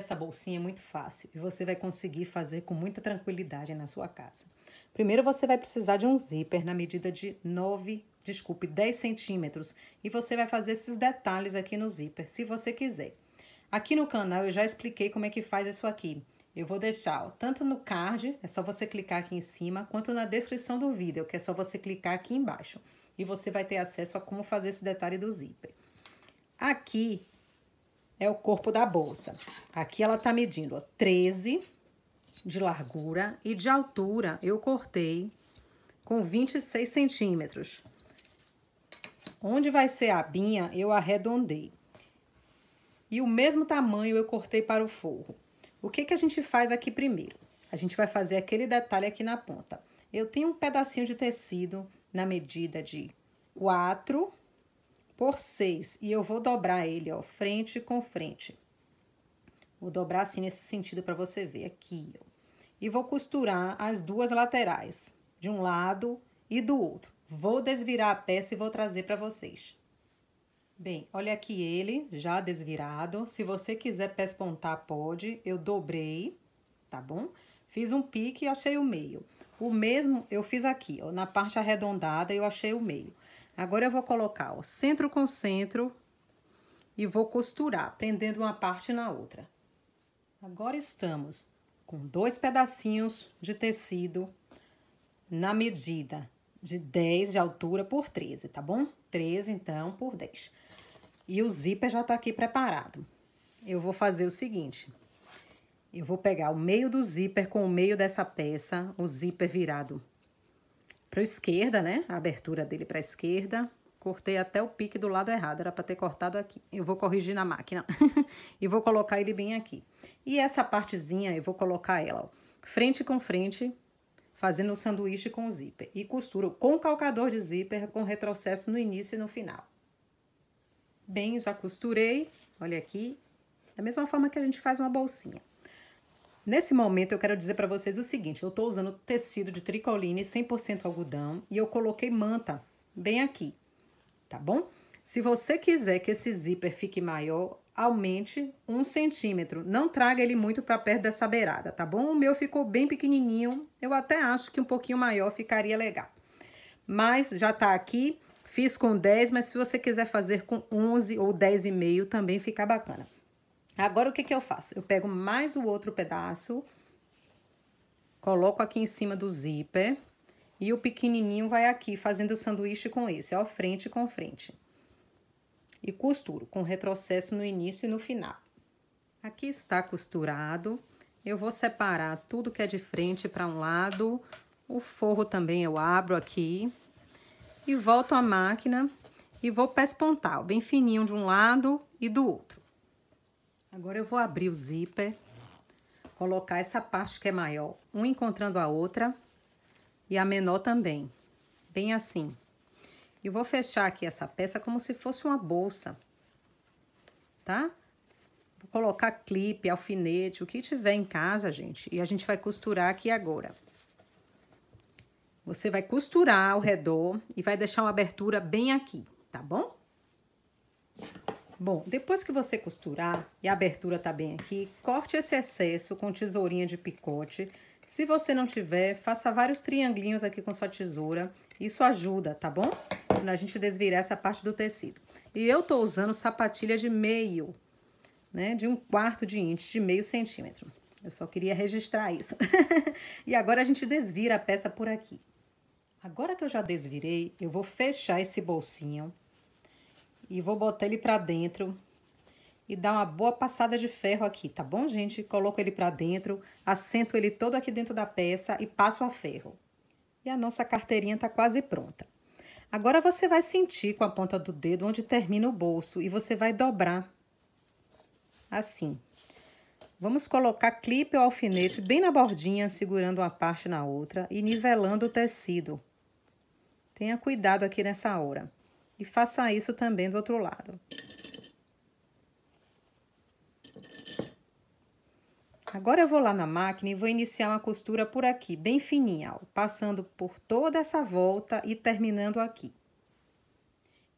essa bolsinha é muito fácil e você vai conseguir fazer com muita tranquilidade na sua casa. Primeiro você vai precisar de um zíper na medida de 9, desculpe, 10 centímetros e você vai fazer esses detalhes aqui no zíper, se você quiser. Aqui no canal eu já expliquei como é que faz isso aqui. Eu vou deixar ó, tanto no card, é só você clicar aqui em cima, quanto na descrição do vídeo, que é só você clicar aqui embaixo. E você vai ter acesso a como fazer esse detalhe do zíper. Aqui é o corpo da bolsa. Aqui ela tá medindo ó, 13 de largura e de altura eu cortei com 26 centímetros. Onde vai ser a abinha, eu arredondei. E o mesmo tamanho eu cortei para o forro. O que, que a gente faz aqui primeiro? A gente vai fazer aquele detalhe aqui na ponta. Eu tenho um pedacinho de tecido na medida de 4 por 6 e eu vou dobrar ele, ó, frente com frente. Vou dobrar assim nesse sentido para você ver aqui, ó. E vou costurar as duas laterais, de um lado e do outro. Vou desvirar a peça e vou trazer para vocês. Bem, olha aqui ele, já desvirado. Se você quiser pespontar, pode. Eu dobrei, tá bom? Fiz um pique e achei o meio. O mesmo eu fiz aqui, ó, na parte arredondada eu achei o meio. Agora eu vou colocar o centro com centro e vou costurar, prendendo uma parte na outra. Agora estamos com dois pedacinhos de tecido na medida de 10 de altura por 13, tá bom? 13, então, por 10. E o zíper já tá aqui preparado. Eu vou fazer o seguinte. Eu vou pegar o meio do zíper com o meio dessa peça, o zíper virado para a esquerda, né? A abertura dele para a esquerda. Cortei até o pique do lado errado, era para ter cortado aqui. Eu vou corrigir na máquina e vou colocar ele bem aqui. E essa partezinha eu vou colocar ela, ó, frente com frente, fazendo o um sanduíche com zíper. E costuro com calcador de zíper, com retrocesso no início e no final. Bem, já costurei, olha aqui. Da mesma forma que a gente faz uma bolsinha. Nesse momento eu quero dizer para vocês o seguinte, eu estou usando tecido de tricoline 100% algodão e eu coloquei manta bem aqui, tá bom? Se você quiser que esse zíper fique maior, aumente um centímetro. Não traga ele muito para perto dessa beirada, tá bom? O meu ficou bem pequenininho, eu até acho que um pouquinho maior ficaria legal. Mas já tá aqui, fiz com 10, mas se você quiser fazer com 11 ou 10,5 também fica bacana. Agora, o que, que eu faço? Eu pego mais o outro pedaço, coloco aqui em cima do zíper, e o pequenininho vai aqui, fazendo o sanduíche com esse, ó, frente com frente. E costuro, com retrocesso no início e no final. Aqui está costurado. Eu vou separar tudo que é de frente para um lado. O forro também eu abro aqui. E volto a máquina e vou pespontar, bem fininho de um lado e do outro. Agora eu vou abrir o zíper, colocar essa parte que é maior, um encontrando a outra e a menor também, bem assim. E vou fechar aqui essa peça como se fosse uma bolsa, tá? Vou colocar clipe, alfinete, o que tiver em casa, gente, e a gente vai costurar aqui agora. Você vai costurar ao redor e vai deixar uma abertura bem aqui, tá bom? Bom, depois que você costurar e a abertura tá bem aqui, corte esse excesso com tesourinha de picote. Se você não tiver, faça vários triangulinhos aqui com sua tesoura. Isso ajuda, tá bom? a gente desvirar essa parte do tecido. E eu tô usando sapatilha de meio, né? De um quarto de inch, de meio centímetro. Eu só queria registrar isso. e agora a gente desvira a peça por aqui. Agora que eu já desvirei, eu vou fechar esse bolsinho e vou botar ele pra dentro e dar uma boa passada de ferro aqui, tá bom, gente? Coloco ele pra dentro, assento ele todo aqui dentro da peça e passo a ferro. E a nossa carteirinha tá quase pronta. Agora você vai sentir com a ponta do dedo onde termina o bolso e você vai dobrar assim. Vamos colocar clipe ou alfinete bem na bordinha, segurando uma parte na outra e nivelando o tecido. Tenha cuidado aqui nessa hora. E faça isso também do outro lado. Agora eu vou lá na máquina e vou iniciar uma costura por aqui, bem fininha, ó, passando por toda essa volta e terminando aqui.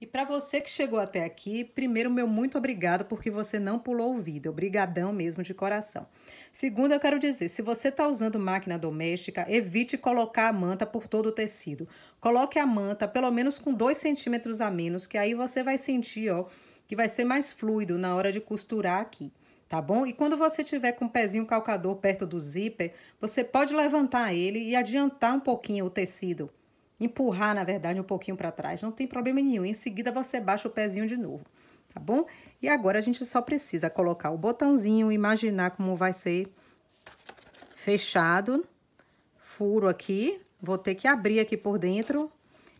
E para você que chegou até aqui, primeiro meu muito obrigado porque você não pulou o vídeo, obrigadão mesmo de coração. Segundo, eu quero dizer, se você está usando máquina doméstica, evite colocar a manta por todo o tecido. Coloque a manta pelo menos com 2 centímetros a menos, que aí você vai sentir, ó, que vai ser mais fluido na hora de costurar aqui tá bom? E quando você tiver com o pezinho calcador perto do zíper, você pode levantar ele e adiantar um pouquinho o tecido empurrar, na verdade, um pouquinho para trás, não tem problema nenhum. Em seguida, você baixa o pezinho de novo, tá bom? E agora, a gente só precisa colocar o botãozinho, imaginar como vai ser fechado, furo aqui, vou ter que abrir aqui por dentro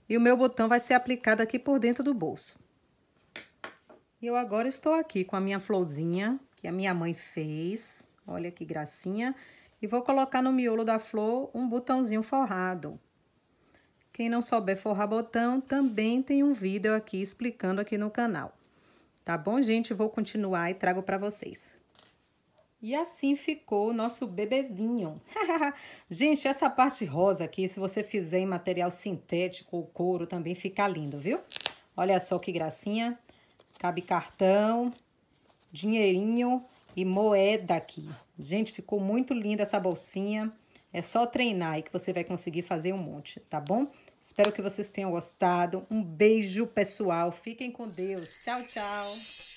e o meu botão vai ser aplicado aqui por dentro do bolso. E eu agora estou aqui com a minha florzinha, que a minha mãe fez, olha que gracinha, e vou colocar no miolo da flor um botãozinho forrado. Quem não souber forrar botão, também tem um vídeo aqui explicando aqui no canal. Tá bom, gente? Vou continuar e trago para vocês. E assim ficou o nosso bebezinho. gente, essa parte rosa aqui, se você fizer em material sintético ou couro, também fica lindo, viu? Olha só que gracinha. Cabe cartão, dinheirinho e moeda aqui. Gente, ficou muito linda essa bolsinha. É só treinar e que você vai conseguir fazer um monte, tá bom? Espero que vocês tenham gostado. Um beijo, pessoal. Fiquem com Deus. Tchau, tchau.